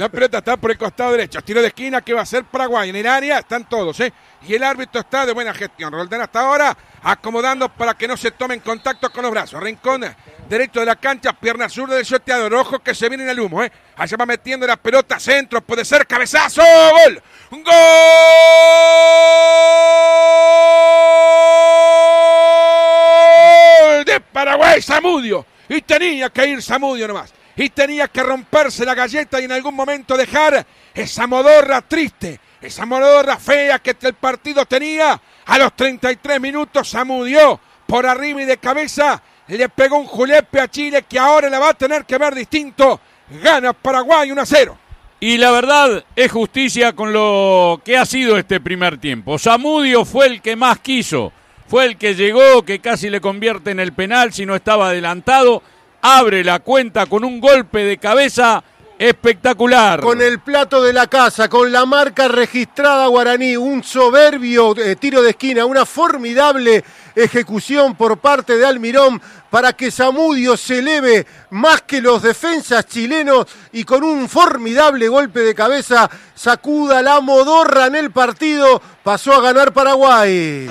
La pelota está por el costado derecho. Tiro de esquina que va a ser Paraguay. En el área están todos, ¿eh? Y el árbitro está de buena gestión. Roldán hasta ahora acomodando para que no se tomen contacto con los brazos. Rincón derecho de la cancha, pierna zurda del shoteador. Ojo que se vienen al humo, ¿eh? Allá va metiendo la pelota, centro, puede ser, cabezazo, gol. ¡Gol! De Paraguay, Samudio. Y tenía que ir Samudio nomás y tenía que romperse la galleta y en algún momento dejar esa modorra triste, esa modorra fea que el partido tenía. A los 33 minutos samudió por arriba y de cabeza, le pegó un julepe a Chile que ahora la va a tener que ver distinto. Gana Paraguay 1 a 0. Y la verdad es justicia con lo que ha sido este primer tiempo. Samudio fue el que más quiso, fue el que llegó, que casi le convierte en el penal si no estaba adelantado abre la cuenta con un golpe de cabeza espectacular. Con el plato de la casa, con la marca registrada guaraní, un soberbio eh, tiro de esquina, una formidable ejecución por parte de Almirón para que Zamudio se eleve más que los defensas chilenos y con un formidable golpe de cabeza sacuda la modorra en el partido, pasó a ganar Paraguay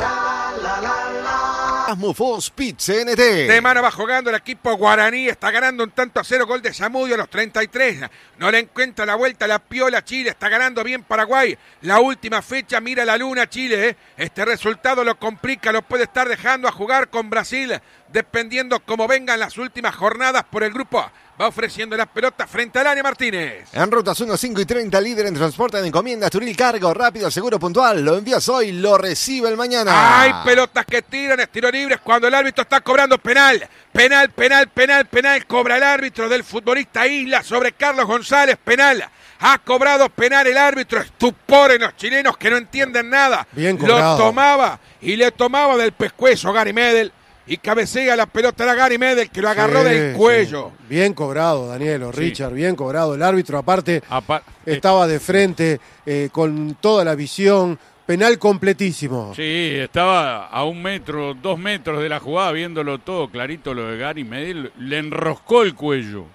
pit De mano va jugando el equipo guaraní, está ganando un tanto a cero gol de Samudio a los 33. No le encuentra la vuelta la piola Chile, está ganando bien Paraguay. La última fecha mira la luna Chile. ¿eh? Este resultado lo complica, lo puede estar dejando a jugar con Brasil, dependiendo cómo vengan las últimas jornadas por el grupo A. Va ofreciendo las pelotas frente al área Martínez. En rutas 1, 5 y 30, líder en transporte de encomiendas, Turil Cargo, rápido, seguro, puntual. Lo envías hoy, lo recibe el mañana. Hay pelotas que tiran, estiro libres cuando el árbitro está cobrando penal. Penal, penal, penal, penal. Cobra el árbitro del futbolista Isla sobre Carlos González, penal. Ha cobrado penal el árbitro. Estupor en los chilenos que no entienden nada. Bien Lo tomaba y le tomaba del pescuezo Gary Medel y cabecea la pelota a Gary Medel que lo agarró del cuello. Bien cobrado, Danielo, Richard, bien cobrado. El árbitro aparte eh, estaba de frente eh, con toda la visión. Penal completísimo. Sí, estaba a un metro, dos metros de la jugada, viéndolo todo clarito lo de Gary Medel. Le enroscó el cuello.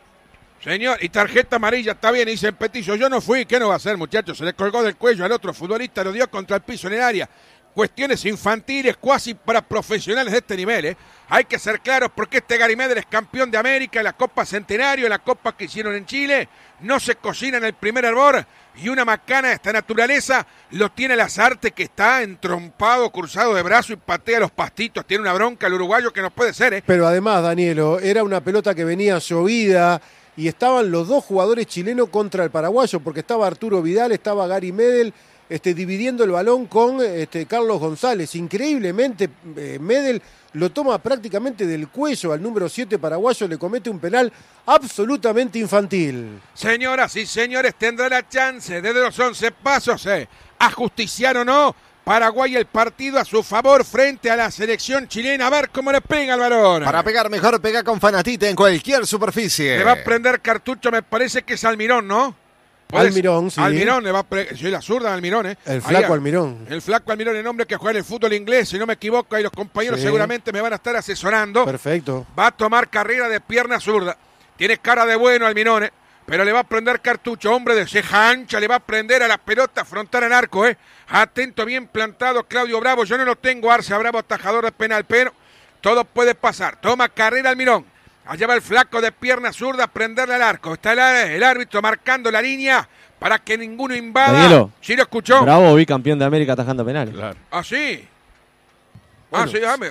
Señor, y tarjeta amarilla, está bien, dice el petillo. Yo no fui, ¿qué no va a hacer, muchachos? Se le colgó del cuello al otro futbolista, lo dio contra el piso en el área cuestiones infantiles, cuasi para profesionales de este nivel. ¿eh? Hay que ser claros porque este Gary Medel es campeón de América la Copa Centenario, la Copa que hicieron en Chile. No se cocina en el primer árbol y una macana de esta naturaleza lo tiene Lazarte que está entrompado, cruzado de brazo y patea los pastitos. Tiene una bronca el uruguayo que no puede ser. ¿eh? Pero además, Danielo, era una pelota que venía llovida y estaban los dos jugadores chilenos contra el paraguayo porque estaba Arturo Vidal, estaba Gary Medel este, dividiendo el balón con este, Carlos González. Increíblemente, eh, Medel lo toma prácticamente del cuello al número 7 paraguayo, le comete un penal absolutamente infantil. Señoras y señores, tendrá la chance desde los 11 pasos, eh, a ajusticiar o no. Paraguay el partido a su favor frente a la selección chilena. A ver cómo le pega el balón. Para pegar mejor, pega con Fanatita en cualquier superficie. Le va a prender cartucho, me parece que es Almirón, ¿no? Almirón, sí. Almirón, le va a soy la zurda Almirón, ¿eh? El flaco Almirón. El flaco Almirón, el hombre que juega el fútbol inglés, si no me equivoco, y los compañeros seguramente me van a estar asesorando. Perfecto. Va a tomar carrera de pierna zurda. Tiene cara de bueno Almirón, ¿eh? Pero le va a prender cartucho, hombre de ceja ancha, le va a prender a la pelota afrontar al arco, ¿eh? Atento, bien plantado Claudio Bravo. Yo no lo tengo, Arce Bravo, atajador de penal, pero todo puede pasar. Toma carrera Almirón. Allá va el flaco de pierna zurda a prenderle al arco. Está el, árbitro marcando la línea para que ninguno invada. ¿Sí lo escuchó? Bravo, campeón de América atajando penales. Claro. ¿Ah, sí? Ah, bueno, ah, sí,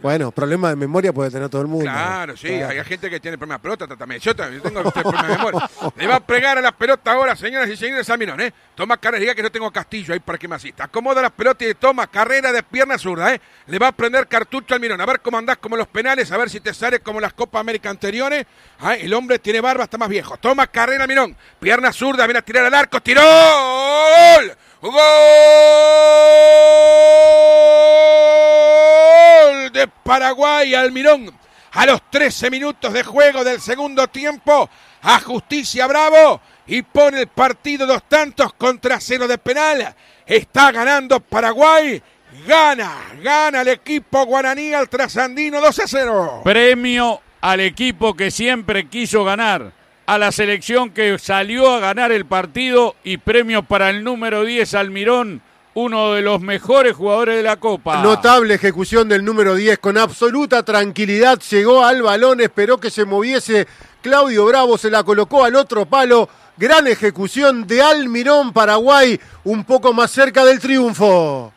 bueno. de memoria puede tener todo el mundo. Claro, sí, hay gente que tiene problemas de pelota también. Yo también tengo problemas de memoria. Le va a pregar a las pelotas ahora, señoras y señores, Mirón, ¿eh? Toma carrera, diga que yo tengo Castillo ahí para que me asista. Acomoda las pelotas y toma carrera de pierna zurda, ¿eh? Le va a prender cartucho al Mirón. A ver cómo andás como los penales, a ver si te sale como las Copa América anteriores. ¿eh? El hombre tiene barba, está más viejo. Toma carrera, Mirón. Pierna zurda, viene a tirar al arco. ¡Tiró! ¡Gol! ¡Gol! Paraguay, Almirón. A los 13 minutos de juego del segundo tiempo, a Justicia Bravo y pone el partido dos tantos contra cero de penal. Está ganando Paraguay. Gana, gana el equipo guaraní al trasandino 2 a 0. Premio al equipo que siempre quiso ganar, a la selección que salió a ganar el partido y premio para el número 10 Almirón uno de los mejores jugadores de la Copa. Notable ejecución del número 10, con absoluta tranquilidad llegó al balón, esperó que se moviese Claudio Bravo, se la colocó al otro palo. Gran ejecución de Almirón Paraguay, un poco más cerca del triunfo.